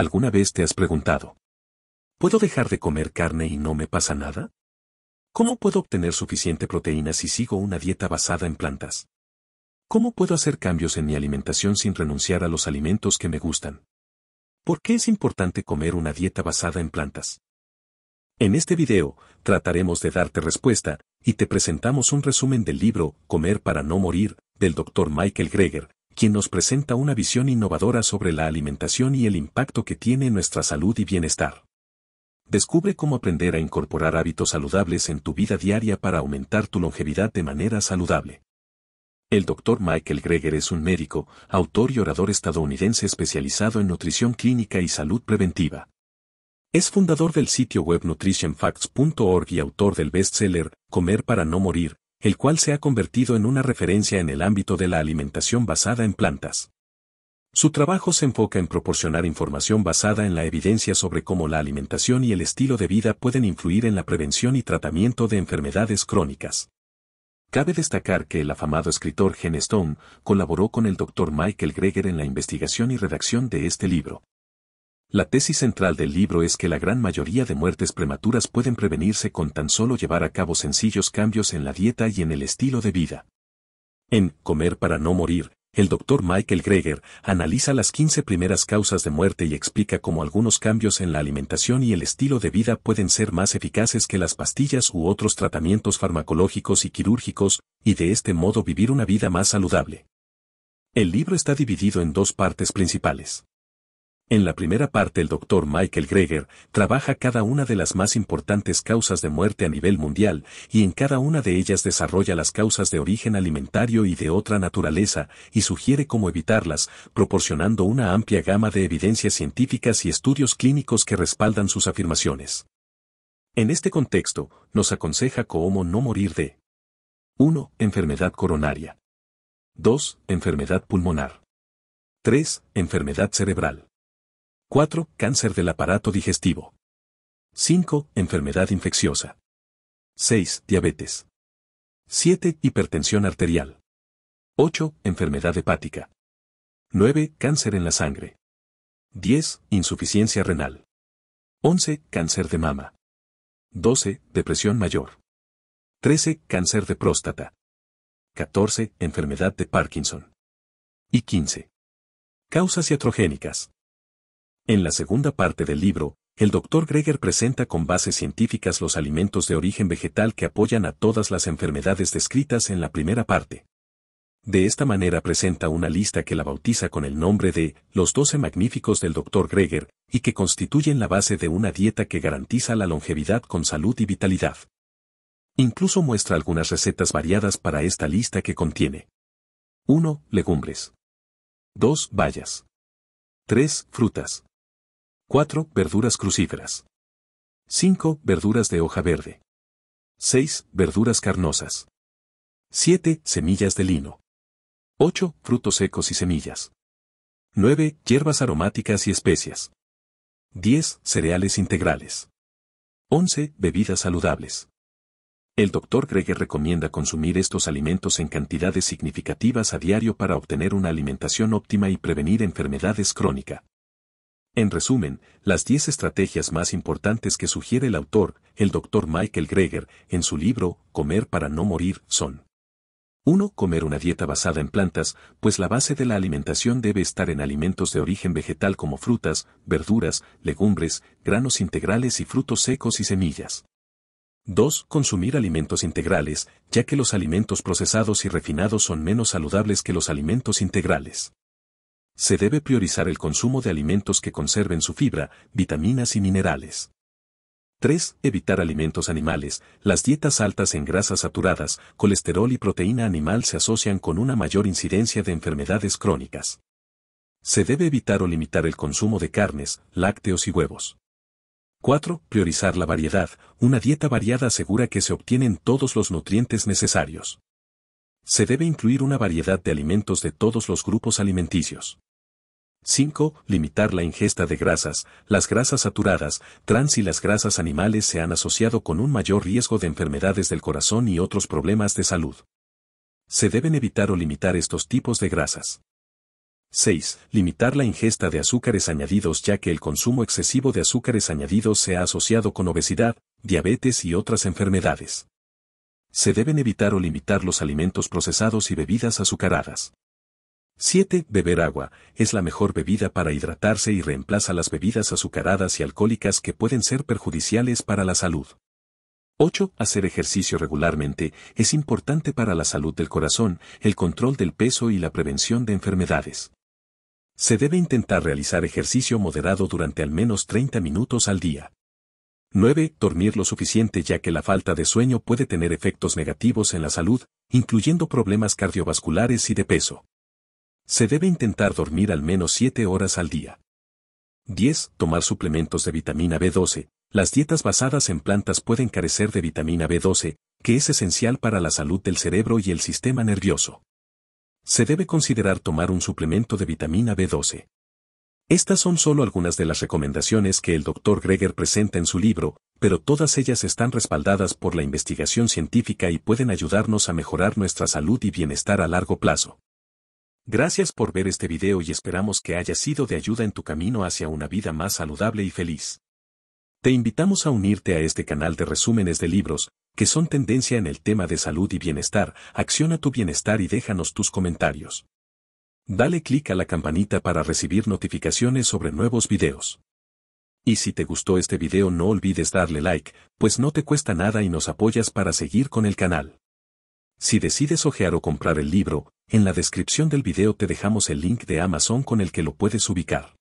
¿Alguna vez te has preguntado? ¿Puedo dejar de comer carne y no me pasa nada? ¿Cómo puedo obtener suficiente proteína si sigo una dieta basada en plantas? ¿Cómo puedo hacer cambios en mi alimentación sin renunciar a los alimentos que me gustan? ¿Por qué es importante comer una dieta basada en plantas? En este video, trataremos de darte respuesta y te presentamos un resumen del libro Comer para no morir, del Dr. Michael Greger, quien nos presenta una visión innovadora sobre la alimentación y el impacto que tiene en nuestra salud y bienestar. Descubre cómo aprender a incorporar hábitos saludables en tu vida diaria para aumentar tu longevidad de manera saludable. El Dr. Michael Greger es un médico, autor y orador estadounidense especializado en nutrición clínica y salud preventiva. Es fundador del sitio web nutritionfacts.org y autor del bestseller Comer para no morir, el cual se ha convertido en una referencia en el ámbito de la alimentación basada en plantas. Su trabajo se enfoca en proporcionar información basada en la evidencia sobre cómo la alimentación y el estilo de vida pueden influir en la prevención y tratamiento de enfermedades crónicas. Cabe destacar que el afamado escritor Gen Stone colaboró con el Dr. Michael Greger en la investigación y redacción de este libro. La tesis central del libro es que la gran mayoría de muertes prematuras pueden prevenirse con tan solo llevar a cabo sencillos cambios en la dieta y en el estilo de vida. En Comer para no morir, el doctor Michael Greger analiza las 15 primeras causas de muerte y explica cómo algunos cambios en la alimentación y el estilo de vida pueden ser más eficaces que las pastillas u otros tratamientos farmacológicos y quirúrgicos, y de este modo vivir una vida más saludable. El libro está dividido en dos partes principales. En la primera parte el doctor Michael Greger trabaja cada una de las más importantes causas de muerte a nivel mundial y en cada una de ellas desarrolla las causas de origen alimentario y de otra naturaleza y sugiere cómo evitarlas, proporcionando una amplia gama de evidencias científicas y estudios clínicos que respaldan sus afirmaciones. En este contexto, nos aconseja cómo no morir de 1. Enfermedad coronaria 2. Enfermedad pulmonar 3. Enfermedad cerebral 4. Cáncer del aparato digestivo. 5. Enfermedad infecciosa. 6. Diabetes. 7. Hipertensión arterial. 8. Enfermedad hepática. 9. Cáncer en la sangre. 10. Insuficiencia renal. 11. Cáncer de mama. 12. Depresión mayor. 13. Cáncer de próstata. 14. Enfermedad de Parkinson. Y 15. Causas iatrogénicas. En la segunda parte del libro, el Dr. Greger presenta con bases científicas los alimentos de origen vegetal que apoyan a todas las enfermedades descritas en la primera parte. De esta manera presenta una lista que la bautiza con el nombre de los 12 magníficos del Dr. Greger y que constituyen la base de una dieta que garantiza la longevidad con salud y vitalidad. Incluso muestra algunas recetas variadas para esta lista que contiene 1. Legumbres 2. Bayas 3. Frutas 4. Verduras crucíferas. 5. Verduras de hoja verde. 6. Verduras carnosas. 7. Semillas de lino. 8. Frutos secos y semillas. 9. Hierbas aromáticas y especias. 10. Cereales integrales. 11. Bebidas saludables. El doctor Greger recomienda consumir estos alimentos en cantidades significativas a diario para obtener una alimentación óptima y prevenir enfermedades crónicas. En resumen, las 10 estrategias más importantes que sugiere el autor, el Dr. Michael Greger, en su libro Comer para no morir, son 1. Comer una dieta basada en plantas, pues la base de la alimentación debe estar en alimentos de origen vegetal como frutas, verduras, legumbres, granos integrales y frutos secos y semillas. 2. Consumir alimentos integrales, ya que los alimentos procesados y refinados son menos saludables que los alimentos integrales se debe priorizar el consumo de alimentos que conserven su fibra, vitaminas y minerales. 3. Evitar alimentos animales. Las dietas altas en grasas saturadas, colesterol y proteína animal se asocian con una mayor incidencia de enfermedades crónicas. Se debe evitar o limitar el consumo de carnes, lácteos y huevos. 4. Priorizar la variedad. Una dieta variada asegura que se obtienen todos los nutrientes necesarios. Se debe incluir una variedad de alimentos de todos los grupos alimenticios. 5. Limitar la ingesta de grasas. Las grasas saturadas, trans y las grasas animales se han asociado con un mayor riesgo de enfermedades del corazón y otros problemas de salud. Se deben evitar o limitar estos tipos de grasas. 6. Limitar la ingesta de azúcares añadidos ya que el consumo excesivo de azúcares añadidos se ha asociado con obesidad, diabetes y otras enfermedades. Se deben evitar o limitar los alimentos procesados y bebidas azucaradas. 7. Beber agua, es la mejor bebida para hidratarse y reemplaza las bebidas azucaradas y alcohólicas que pueden ser perjudiciales para la salud. 8. Hacer ejercicio regularmente es importante para la salud del corazón, el control del peso y la prevención de enfermedades. Se debe intentar realizar ejercicio moderado durante al menos 30 minutos al día. 9. Dormir lo suficiente ya que la falta de sueño puede tener efectos negativos en la salud, incluyendo problemas cardiovasculares y de peso. Se debe intentar dormir al menos 7 horas al día. 10. Tomar suplementos de vitamina B12. Las dietas basadas en plantas pueden carecer de vitamina B12, que es esencial para la salud del cerebro y el sistema nervioso. Se debe considerar tomar un suplemento de vitamina B12. Estas son solo algunas de las recomendaciones que el Dr. Greger presenta en su libro, pero todas ellas están respaldadas por la investigación científica y pueden ayudarnos a mejorar nuestra salud y bienestar a largo plazo. Gracias por ver este video y esperamos que haya sido de ayuda en tu camino hacia una vida más saludable y feliz. Te invitamos a unirte a este canal de resúmenes de libros, que son tendencia en el tema de salud y bienestar, acciona tu bienestar y déjanos tus comentarios. Dale clic a la campanita para recibir notificaciones sobre nuevos videos. Y si te gustó este video no olvides darle like, pues no te cuesta nada y nos apoyas para seguir con el canal. Si decides ojear o comprar el libro, en la descripción del video te dejamos el link de Amazon con el que lo puedes ubicar.